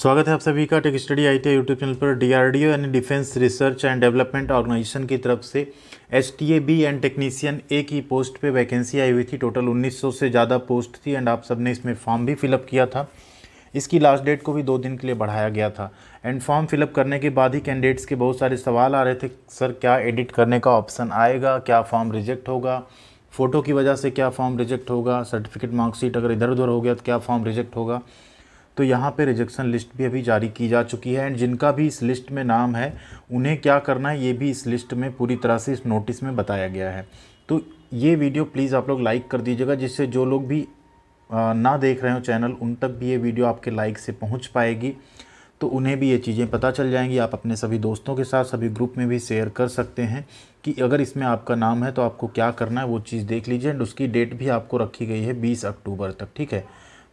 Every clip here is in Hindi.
स्वागत है आप सभी का tech study I T YouTube channel पर डीआरडीओ यानी defence research and development organisation की तरफ से S T A B and technician A की पोस्ट पे वैकेंसी आई हुई थी टोटल 1900 से ज़्यादा पोस्ट थी एंड आप सब ने इसमें फॉर्म भी फिलअप किया था इसकी लास्ट डेट को भी दो दिन के लिए बढ़ाया गया था एंड फॉर्म फिलअप करने के बाद ही कैंडिडेट्स के बहुत सारे सवाल आ रहे थे सर क्या एडिट करने का ऑप्शन आएगा क्या फॉर्म रिजेक्ट होगा फ़ोटो की वजह से क्या फॉर्म रिजेक्ट होगा सर्टिफिकेट मार्कशीट अगर इधर उधर हो गया तो क्या फॉर्म रिजेक्ट होगा तो यहाँ पे रिजेक्शन लिस्ट भी अभी जारी की जा चुकी है एंड जिनका भी इस लिस्ट में नाम है उन्हें क्या करना है ये भी इस लिस्ट में पूरी तरह से इस नोटिस में बताया गया है तो ये वीडियो प्लीज़ आप लोग लाइक कर दीजिएगा जिससे जो लोग भी ना देख रहे हो चैनल उन तक भी ये वीडियो आपके लाइक से पहुँच पाएगी तो उन्हें भी ये चीज़ें पता चल जाएंगी आप अपने सभी दोस्तों के साथ सभी ग्रुप में भी शेयर कर सकते हैं कि अगर इसमें आपका नाम है तो आपको क्या करना है वो चीज़ देख लीजिए एंड उसकी डेट भी आपको रखी गई है बीस अक्टूबर तक ठीक है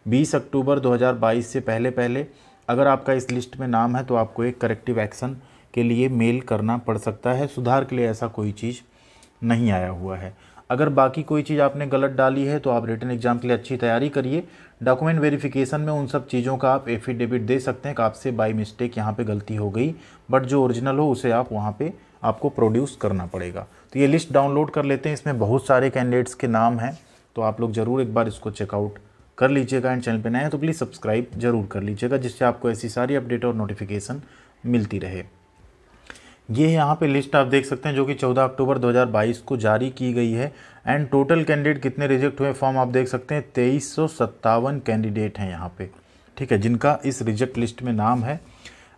20 अक्टूबर 2022 से पहले पहले अगर आपका इस लिस्ट में नाम है तो आपको एक करेक्टिव एक्शन के लिए मेल करना पड़ सकता है सुधार के लिए ऐसा कोई चीज़ नहीं आया हुआ है अगर बाकी कोई चीज़ आपने गलत डाली है तो आप रिटर्न एग्जाम के लिए अच्छी तैयारी करिए डॉक्यूमेंट वेरिफिकेशन में उन सब चीज़ों का आप एफिडेविट दे सकते हैं कि आपसे बाई मिस्टेक यहाँ पे गलती हो गई बट जो ओरिजिनल हो उसे आप वहाँ पे आपको प्रोड्यूस करना पड़ेगा तो ये लिस्ट डाउनलोड कर लेते हैं इसमें बहुत सारे कैंडिडेट्स के नाम हैं तो आप लोग ज़रूर एक बार इसको चेकआउट कर लीजिएगा एंड चैनल पर नए हैं तो प्लीज़ सब्सक्राइब जरूर कर लीजिएगा जिससे आपको ऐसी सारी अपडेट और नोटिफिकेशन मिलती रहे ये यहाँ पे लिस्ट आप देख सकते हैं जो कि 14 अक्टूबर 2022 को जारी की गई है एंड टोटल कैंडिडेट कितने रिजेक्ट हुए फॉर्म आप देख सकते हैं तेईस कैंडिडेट हैं यहाँ पे ठीक है जिनका इस रिजेक्ट लिस्ट में नाम है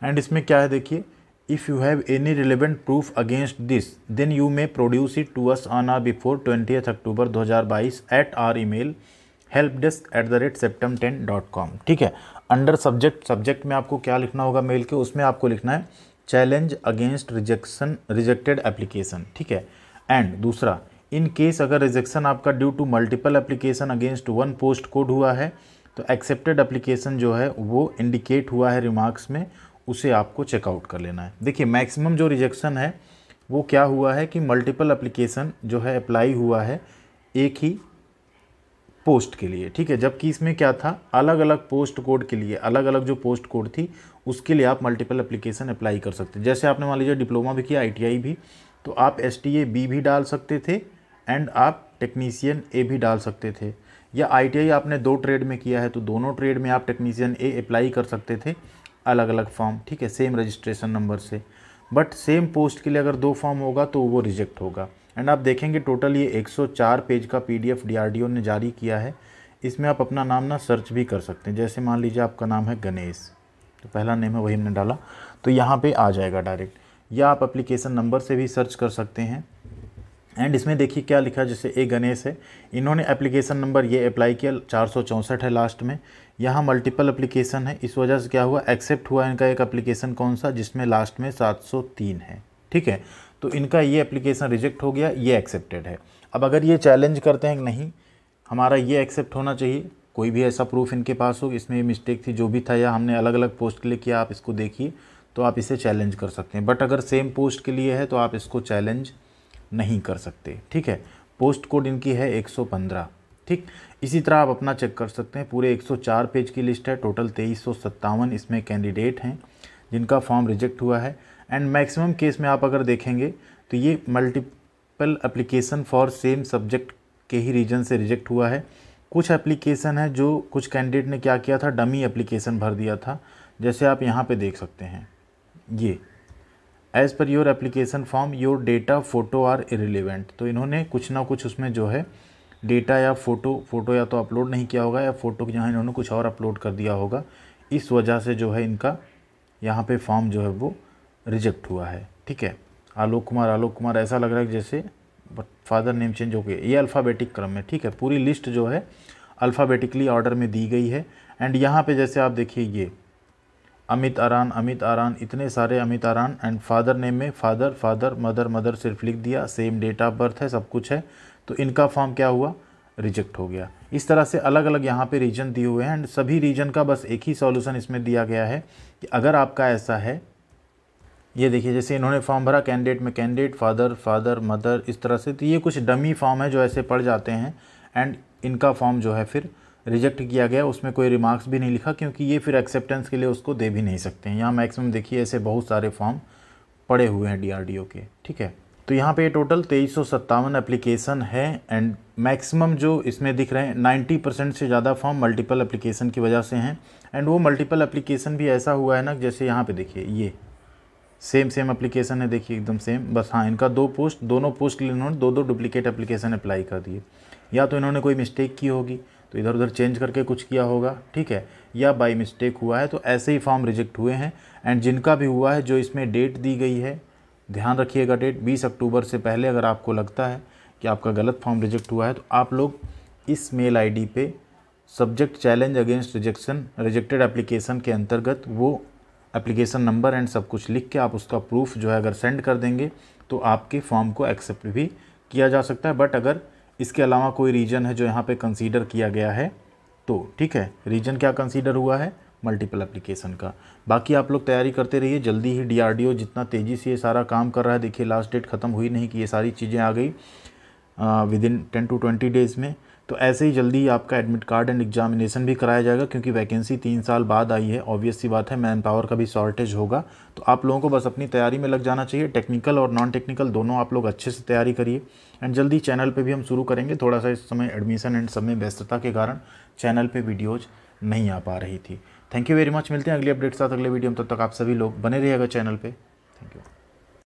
एंड इसमें क्या है देखिए if you have any relevant proof against this then you may produce it to us on or before twenty October 2022 at our email help desk at the rate septem ten dot com ठीक है अंडर सब्जेक्ट सब्जेक्ट में आपको क्या लिखना होगा मेल के उसमें आपको लिखना है challenge against rejection rejected application ठीक है एंड दूसरा इन केस अगर रिजेक्शन आपका due to multiple application against one post code हुआ है तो एक्सेप्टेड एप्लीकेशन जो है वो इंडिकेट हुआ है रिमार्क्स में उसे आपको चेकआउट कर लेना है देखिए मैक्सिमम जो रिजेक्शन है वो क्या हुआ है कि मल्टीपल एप्लीकेशन जो है अप्लाई हुआ है एक ही पोस्ट के लिए ठीक है जबकि इसमें क्या था अलग अलग पोस्ट कोड के लिए अलग अलग जो पोस्ट कोड थी उसके लिए आप मल्टीपल एप्लीकेशन अप्लाई कर सकते जैसे आपने मान लीजिए डिप्लोमा भी किया आई भी तो आप एस बी भी डाल सकते थे एंड आप टेक्नीसियन ए भी डाल सकते थे या आई आपने दो ट्रेड में किया है तो दोनों ट्रेड में आप टेक्नीसियन ए अप्लाई कर सकते थे अलग अलग फॉर्म ठीक है सेम रजिस्ट्रेशन नंबर से बट सेम पोस्ट के लिए अगर दो फॉर्म होगा तो वो रिजेक्ट होगा एंड आप देखेंगे टोटल ये 104 पेज का पीडीएफ डीआरडीओ ने जारी किया है इसमें आप अपना नाम ना सर्च भी कर सकते हैं जैसे मान लीजिए आपका नाम है गणेश तो पहला नेम है वही हमने डाला तो यहाँ पे आ जाएगा डायरेक्ट या आप अप्लीकेशन नंबर से भी सर्च कर सकते हैं एंड इसमें देखिए क्या लिखा जैसे ए गणेश है इन्होंने एप्लीकेशन नंबर ये अप्लाई किया चार है लास्ट में यहाँ मल्टीपल अप्लीकेशन है इस वजह से क्या हुआ एक्सेप्ट हुआ इनका एक अप्लीकेशन कौन सा जिसमें लास्ट में 703 है ठीक है तो इनका ये एप्लीकेशन रिजेक्ट हो गया ये एक्सेप्टेड है अब अगर ये चैलेंज करते हैं कि नहीं हमारा ये एक्सेप्ट होना चाहिए कोई भी ऐसा प्रूफ इनके पास हो इसमें ये मिस्टेक थी जो भी था या हमने अलग अलग पोस्ट के लिए किया आप इसको देखिए तो आप इसे चैलेंज कर सकते हैं बट अगर सेम पोस्ट के लिए है तो आप इसको चैलेंज नहीं कर सकते ठीक है पोस्ट कोड इनकी है 115 ठीक इसी तरह आप अपना चेक कर सकते हैं पूरे 104 पेज की लिस्ट है टोटल तेईस इसमें कैंडिडेट हैं जिनका फॉर्म रिजेक्ट हुआ है एंड मैक्सिमम केस में आप अगर देखेंगे तो ये multiple application for same subject के ही रीजन से रिजेक्ट हुआ है कुछ एप्लीकेशन है जो कुछ कैंडिडेट ने क्या किया था डमी एप्लीकेशन भर दिया था जैसे आप यहाँ पे देख सकते हैं ये as per your application form your data photo are irrelevant तो इन्होंने कुछ ना कुछ उसमें जो है डेटा या फ़ोटो फ़ोटो या तो अपलोड नहीं किया होगा या फ़ोटो के जहाँ इन्होंने कुछ और अपलोड कर दिया होगा इस वजह से जो है इनका यहाँ पे फॉर्म जो है वो रिजेक्ट हुआ है ठीक है आलोक कुमार आलोक कुमार ऐसा लग रहा है जैसे बट फादर नेम चेंज हो गया ये अल्फ़ाबेटिक क्रम में ठीक है पूरी लिस्ट जो है अल्फ़ाबेटिकली ऑर्डर में दी गई है एंड यहाँ पे जैसे आप देखिए ये अमित आरान अमित आरान इतने सारे Amit Aran and father name में फादर फादर मदर मदर सिर्फ लिख दिया सेम डेट ऑफ बर्थ है सब कुछ है तो इनका फॉर्म क्या हुआ रिजेक्ट हो गया इस तरह से अलग अलग यहाँ पे रीजन दिए हुए हैं एंड सभी रीजन का बस एक ही सॉल्यूशन इसमें दिया गया है कि अगर आपका ऐसा है ये देखिए जैसे इन्होंने फॉर्म भरा कैंडिडेट में कैंडिडेट फादर फादर मदर इस तरह से तो ये कुछ डमी फॉर्म है जो ऐसे पढ़ जाते हैं एंड इनका फॉर्म जो है फिर रिजेक्ट किया गया उसमें कोई रिमार्क्स भी नहीं लिखा क्योंकि ये फिर एक्सेप्टेंस के लिए उसको दे भी नहीं सकते हैं यहाँ मैक्सिमम देखिए ऐसे बहुत सारे फॉर्म पड़े हुए हैं डी के ठीक है तो यहाँ पे टोटल तेईस सौ सत्तावन एप्लीकेशन है एंड मैक्सिमम जो इसमें दिख रहे हैं नाइन्टी परसेंट से ज़्यादा फॉर्म मल्टीपल एप्लीकेशन की वजह से हैं एंड वो मल्टीपल एप्लीकेशन भी ऐसा हुआ है ना जैसे यहाँ पे देखिए ये सेम सेम एप्लीकेशन है देखिए एकदम सेम बस हाँ इनका दो पोस्ट दोनों पोस्ट के लिए इन्होंने दो दो डुप्लीकेट एप्लीकेशन अप्लाई कर दिए या तो इन्होंने कोई मिस्टेक की होगी तो इधर उधर चेंज करके कुछ किया होगा ठीक है या बाई मिस्टेक हुआ है तो ऐसे ही फॉर्म रिजेक्ट हुए हैं एंड जिनका भी हुआ है जो इसमें डेट दी गई है ध्यान रखिएगा डेट 20 अक्टूबर से पहले अगर आपको लगता है कि आपका गलत फॉर्म रिजेक्ट हुआ है तो आप लोग इस मेल आईडी पे subject challenge against rejection rejected application के अंतर्गत वो एप्लीकेशन नंबर एंड सब कुछ लिख के आप उसका प्रूफ जो है अगर सेंड कर देंगे तो आपके फॉर्म को एक्सेप्ट भी किया जा सकता है बट अगर इसके अलावा कोई रीजन है जो यहाँ पे कंसीडर किया गया है तो ठीक है रीजन क्या कंसीडर हुआ है मल्टीपल एप्लीकेशन का बाकी आप लोग तैयारी करते रहिए जल्दी ही डी जितना तेज़ी से ये सारा काम कर रहा है देखिए लास्ट डेट ख़त्म हुई नहीं कि ये सारी चीज़ें आ गई within ten to twenty days में तो ऐसे ही जल्दी आपका एडमिट कार्ड एंड एग्जामिनेशन भी कराया जाएगा क्योंकि वैकेंसी तीन साल बाद आई है ऑब्वियस सी बात है मैन पावर का भी शॉर्टेज होगा तो आप लोगों को बस अपनी तैयारी में लग जाना चाहिए टेक्निकल और नॉन टेक्निकल दोनों आप लोग अच्छे से तैयारी करिए एंड जल्दी चैनल पर भी हम शुरू करेंगे थोड़ा सा इस समय एडमिशन एंड समय व्यस्तता के कारण चैनल पर वीडियोज़ नहीं आ पा रही थी थैंक यू वेरी मच मिलते हैं अगले अपडेट साथ अगले वीडियो में तब तक आप सभी लोग बने रहिएगा चैनल पर थैंक यू